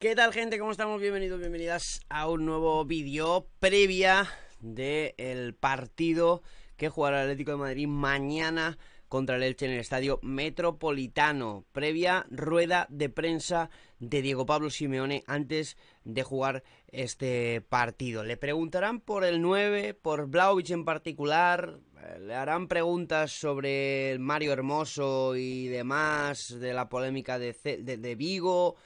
¿Qué tal gente? ¿Cómo estamos? Bienvenidos, bienvenidas a un nuevo vídeo previa del el partido que jugará el Atlético de Madrid mañana contra el Elche en el Estadio Metropolitano. Previa rueda de prensa de Diego Pablo Simeone antes de jugar este partido. Le preguntarán por el 9, por Vlaovic en particular, eh, le harán preguntas sobre el Mario Hermoso y demás, de la polémica de Vigo.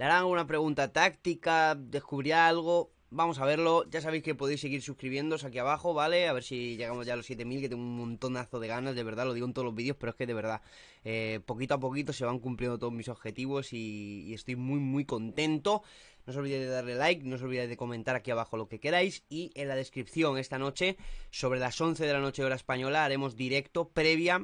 Le harán alguna pregunta táctica, descubrirá algo. Vamos a verlo. Ya sabéis que podéis seguir suscribiéndoos aquí abajo, ¿vale? A ver si llegamos ya a los 7000, que tengo un montonazo de ganas, de verdad, lo digo en todos los vídeos, pero es que de verdad, eh, poquito a poquito se van cumpliendo todos mis objetivos y, estoy muy, muy contento. No os olvidéis de darle like, no os olvidéis de comentar aquí abajo lo que queráis y en la descripción esta noche, sobre las 11 de la noche hora española, haremos directo previa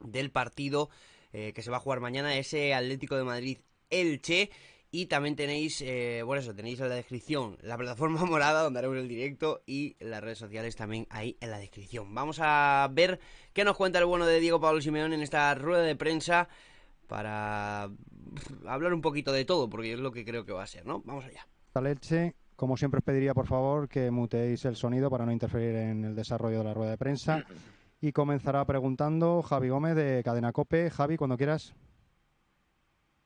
del partido eh, que se va a jugar mañana, ese Atlético de Madrid Elche y también tenéis, eh, bueno, eso, tenéis en la descripción la plataforma morada donde haremos el directo y las redes sociales también ahí en la descripción. Vamos a ver qué nos cuenta el bueno de Diego Pablo Simeón en esta rueda de prensa para hablar un poquito de todo, porque es lo que creo que va a ser, ¿no? Vamos allá. La leche, como siempre os pediría por favor que muteéis el sonido para no interferir en el desarrollo de la rueda de prensa. Y comenzará preguntando Javi Gómez de Cadena Cope. Javi, cuando quieras.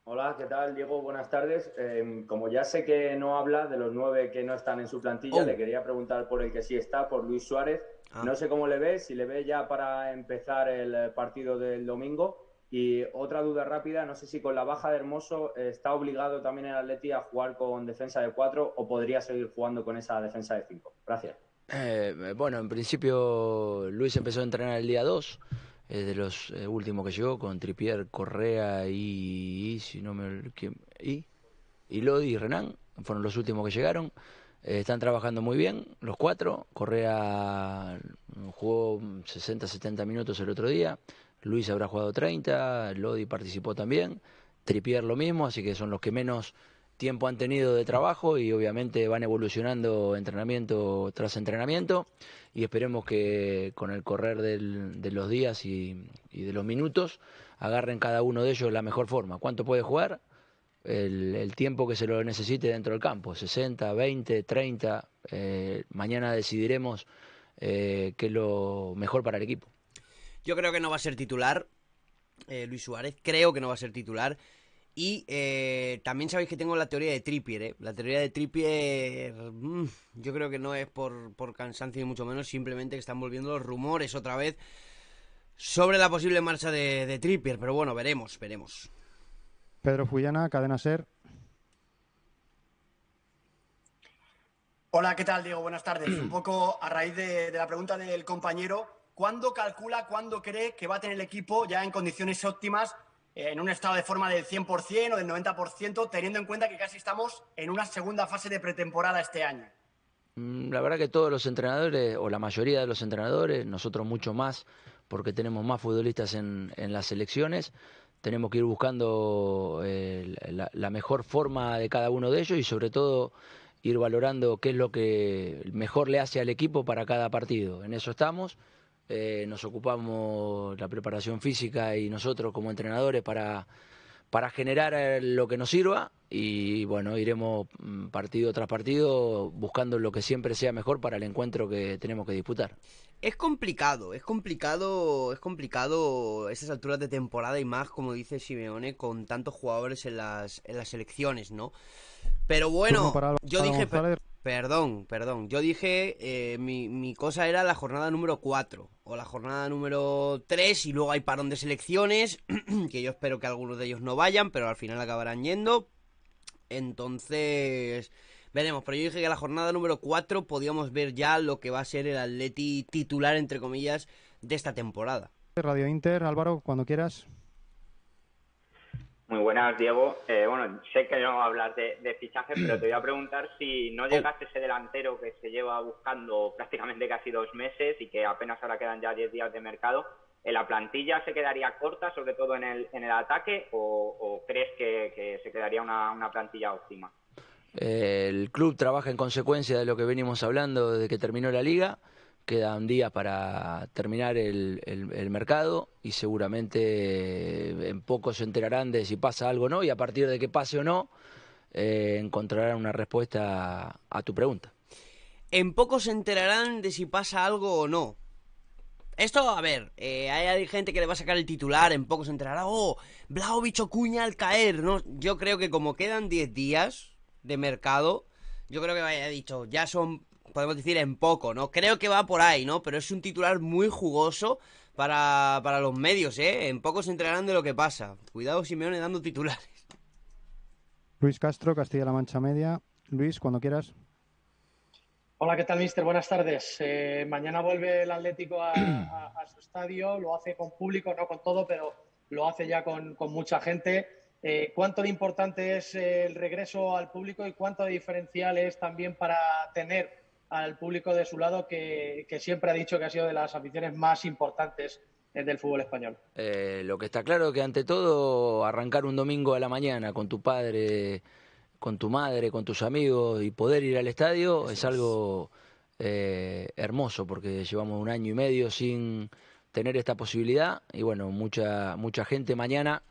Hola, ¿qué tal, Diego? Buenas tardes. Em, como ya sé que no habla de los nueve que no están en su plantilla, oh. le quería preguntar por el que sí está, por Luis Suárez. Ah. No sé cómo le ve, si le ve ya para empezar el eh, partido del domingo. Y otra duda rápida, no sé si con la baja de Hermoso eh, está obligado también el Atleti a jugar con defensa de cuatro o podría seguir jugando con esa defensa de cinco. Gracias. Eh, bueno, en principio Luis empezó a entrenar el día 2 es de los eh, últimos que llegó, con Tripier, Correa y, si no me, y, Lodi y Renan, fueron los últimos que llegaron. Eh, están trabajando muy bien, los cuatro. Correa mm, jugó 60, 70 minutos el otro día. Luis habrá jugado 30, Lodi participó también. Tripier lo mismo, así que son los que menos tiempo han tenido de trabajo y obviamente van evolucionando entrenamiento tras entrenamiento y esperemos que con el correr de los días y, de los minutos agarren cada uno de ellos la mejor forma. ¿Cuánto puede jugar? El, tiempo que se lo necesite dentro del campo, 60, 20, 30. mañana decidiremos eh, qué es lo mejor para el equipo. Yo creo que no va a ser titular eh, Luis Suárez, creo que no va a ser titular. Y eh, también sabéis que tengo la teoría de Trippier, ¿eh? La teoría de Trippier mm, yo creo que no es por, cansancio ni mucho menos, simplemente que están volviendo los rumores otra vez sobre la posible marcha de, Trippier, pero bueno, veremos, veremos. Pedro Fullana, Cadena Ser. Hola, ¿qué tal, Diego? Buenas tardes. Un poco a raíz de la pregunta del compañero, ¿cuándo calcula, cuándo cree que va a tener el equipo ya en condiciones óptimas eh, en un estado de forma del 100% o del 90%, teniendo en cuenta que casi estamos en una segunda fase de pretemporada este año? Mm, la verdad que todos los entrenadores, o la mayoría de los entrenadores, nosotros mucho más, porque tenemos más futbolistas en, las selecciones, tenemos que ir buscando eh, la, mejor forma de cada uno de ellos y sobre todo ir valorando qué es lo que mejor le hace al equipo para cada partido. En eso estamos eh, nos ocupamos la preparación física y nosotros como entrenadores para, para generar eh, lo que nos sirva y bueno, iremos mm, partido tras partido buscando lo que siempre sea mejor para el encuentro que tenemos que disputar. Es complicado, es complicado, es complicado esas alturas de temporada y más, como dice Simeone, con tantos jugadores en las, en las selecciones, ¿no? Pero bueno, yo dije... Perdón, perdón. Yo dije, eh, mi, mi, cosa era la jornada número 4 o la jornada número 3 y luego hay parón de selecciones, que yo espero que algunos de ellos no vayan, pero al final acabarán yendo. Entonces, veremos. Pero yo dije que la jornada número 4 podíamos ver ya lo que va a ser el Atleti titular, entre comillas, de esta temporada. Radio Inter, Álvaro, cuando quieras. Muy buenas, Diego. Eh, bueno, sé que no hablas de, de fichajes, pero te voy a preguntar si no oh. llegaste ese delantero que se lleva buscando prácticamente casi dos meses y que apenas ahora quedan ya diez días de mercado. Eh, ¿La plantilla se quedaría corta, sobre todo en el, en el ataque, o, crees que, se quedaría una, una plantilla óptima? Eh, el club trabaja en consecuencia de lo que venimos hablando desde que terminó la liga. Quedan días para terminar el, mercado y seguramente eh, en poco se enterarán de si pasa algo o no y a partir de que pase o no eh, encontrarán una respuesta a tu pregunta. En poco se enterarán de si pasa algo o no. Esto, a ver, eh, hay gente que le va a sacar el titular, en poco se enterará, oh, bicho Cuña al caer, ¿no? Yo creo que como quedan 10 días de mercado, yo creo que vaya dicho, ya son podemos decir en poco, ¿no? Creo que va por ahí, ¿no? Pero es un titular muy jugoso para, los medios, ¿eh? En poco se enterarán de lo que pasa. Cuidado Simeone dando titulares. Luis Castro, Castilla-La Mancha Media. Luis, cuando quieras. Hola, ¿qué tal, mister? Buenas tardes. Eh, mañana vuelve el Atlético a, su estadio, lo hace con público, no con todo, pero lo hace ya con, mucha gente. Eh, ¿Cuánto de importante es el regreso al público y cuánto de diferencial es también para tener al público de su lado que, que siempre ha dicho que ha sido de las aficiones más importantes eh, del fútbol español. Eh, lo que está claro es que ante todo arrancar un domingo a la mañana con tu padre, con tu madre, con tus amigos y poder ir al estadio es, algo eh, hermoso porque llevamos un año y medio sin tener esta posibilidad y bueno, mucha, mucha gente mañana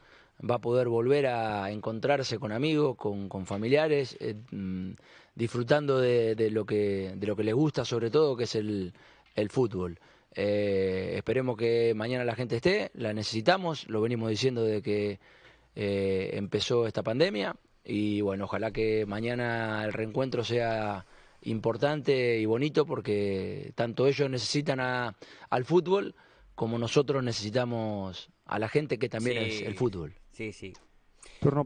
va a poder volver a encontrarse con amigos, con, familiares. Mm, disfrutando de, de, lo que, de lo que les gusta, sobre todo, que es el, el fútbol. Eh, esperemos que mañana la gente esté, la necesitamos, lo venimos diciendo desde que eh, empezó esta pandemia y bueno, ojalá que mañana el reencuentro sea importante y bonito porque tanto ellos necesitan a, al fútbol como nosotros necesitamos a la gente que también es el fútbol. Sí, sí.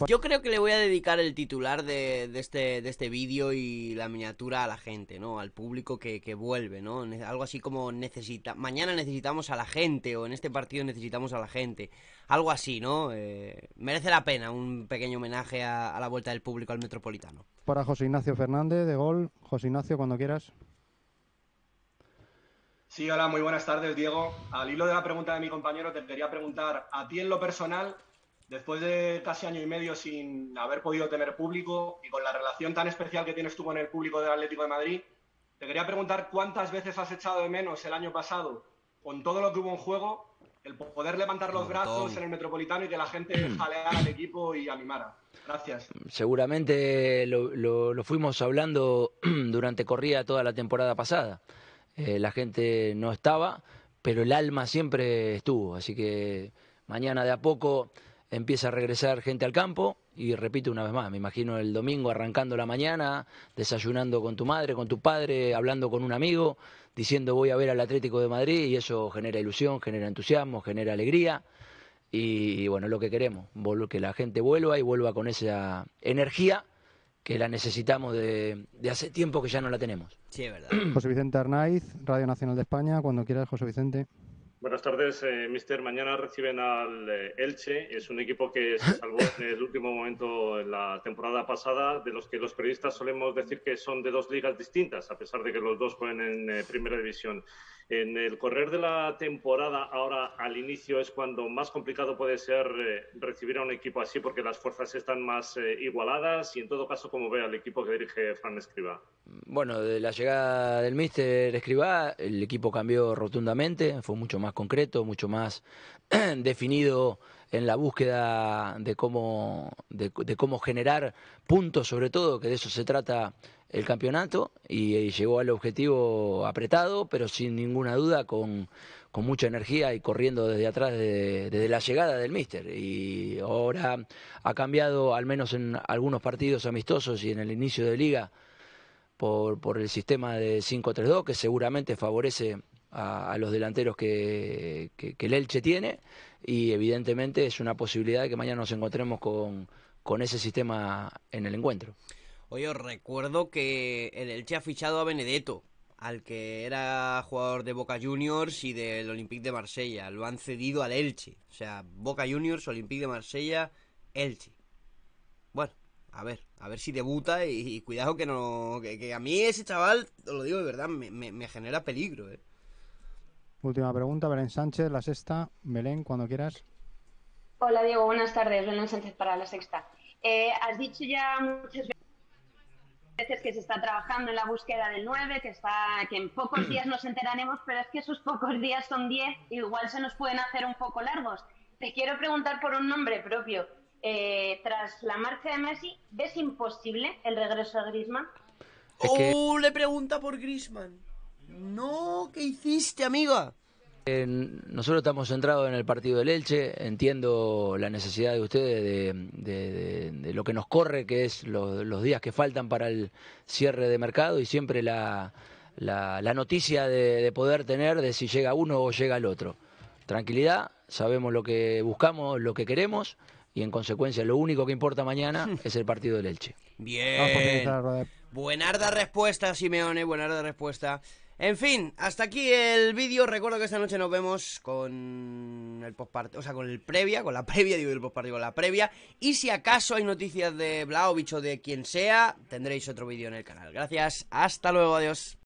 Yo creo que le voy a dedicar el titular de, este, de este vídeo y la miniatura a la gente, ¿no? Al público que, vuelve, ¿no? Algo así como necesita... Mañana necesitamos a la gente o en este partido necesitamos a la gente. Algo así, ¿no? Eh, merece la pena un pequeño homenaje a la vuelta del público al Metropolitano. Para José Ignacio Fernández, de gol. José Ignacio, cuando quieras. Sí, hola, muy buenas tardes, Diego. Al hilo de la pregunta de mi compañero, te quería preguntar, a ti en lo personal, Después de casi año y medio sin haber podido tener público y con la relación tan especial que tienes tú con el público del Atlético de Madrid, te quería preguntar cuántas veces has echado de menos el año pasado, con todo lo que hubo en juego, el poder levantar los brazos en el Metropolitano y que la gente jaleara al equipo y animara. Gracias. Seguramente lo, lo, lo fuimos hablando durante corrida toda la temporada pasada. Eh, la gente no estaba, pero el alma siempre estuvo. Así que mañana de a poco empieza a regresar gente al campo y repito una vez más, me imagino el domingo arrancando la mañana, desayunando con tu madre, con tu padre, hablando con un amigo, diciendo voy a ver al Atlético de Madrid y eso genera ilusión, genera entusiasmo, genera alegría y, bueno, lo que queremos, que la gente vuelva y vuelva con esa energía que la necesitamos de, de, hace tiempo que ya no la tenemos. Sí, es verdad. José Vicente Arnaiz, Radio Nacional de España, cuando quieras, José Vicente. Buenas tardes, eh, mister. Mañana reciben al eh, Elche. Es un equipo que se salvó en el último momento en la temporada pasada, de los que los periodistas solemos decir que son de dos ligas distintas, a pesar de que los dos juegan en eh, primera división. En el correr de la temporada, ahora al inicio, es cuando más complicado puede ser recibir a un equipo así, porque las fuerzas están más igualadas y, en todo caso, como ve al equipo que dirige Fran Escriba. Bueno, de la llegada del mister Escriba, el equipo cambió rotundamente, fue mucho más más concreto, mucho más definido en la búsqueda de cómo, de, cómo generar puntos, sobre todo, que de eso se trata el campeonato, y, eh, llegó al objetivo apretado, pero sin ninguna duda, con, mucha energía y corriendo desde atrás de, desde la llegada del míster. Y ahora ha cambiado, al menos en algunos partidos amistosos y en el inicio de liga, por, por el sistema de 5-3-2, que seguramente favorece a, los delanteros que, el Elche tiene y evidentemente es una posibilidad de que mañana nos encontremos con, ese sistema en el encuentro. Oye, os recuerdo que el Elche ha fichado a Benedetto, al que era jugador de Boca Juniors y del Olympique de Marsella. Lo han cedido al Elche. O sea, Boca Juniors, Olympique de Marsella, Elche. Bueno, a ver, a ver si debuta y, cuidado que no. Que, a mí ese chaval, os lo digo de verdad, me, me genera peligro, eh. Última pregunta, Belén Sánchez, la sexta. Belén, cuando quieras. Hola Diego, buenas tardes. Belén Sánchez para la sexta. Eh, has dicho ya muchas veces que se está trabajando en la búsqueda del 9, que, está, que en pocos días nos enteraremos, pero es que esos pocos días son 10, igual se nos pueden hacer un poco largos. Te quiero preguntar por un nombre propio. Eh, tras la marcha de Messi, ¿ves imposible el regreso a Griezmann? ¡Oh, le pregunta por Griezmann. No, ¿qué hiciste, amiga? nosotros estamos centrados en el partido del Elche, entiendo la necesidad de ustedes de, lo que nos corre, que es los días que faltan para el cierre de mercado y siempre la, la, noticia de, poder tener de si llega uno o llega el otro. Tranquilidad, sabemos lo que buscamos, lo que queremos y en consecuencia lo único que importa mañana es el partido del Elche. Bien. Buena respuesta, Simeone, buena respuesta. En fin, hasta aquí el vídeo. Recuerdo que esta noche nos vemos con el postpart o sea, con el previa, con la previa, digo el postpartido, con la previa. Y si acaso hay noticias de Blaovic o de quien sea, tendréis otro vídeo en el canal. Gracias, hasta luego, adiós.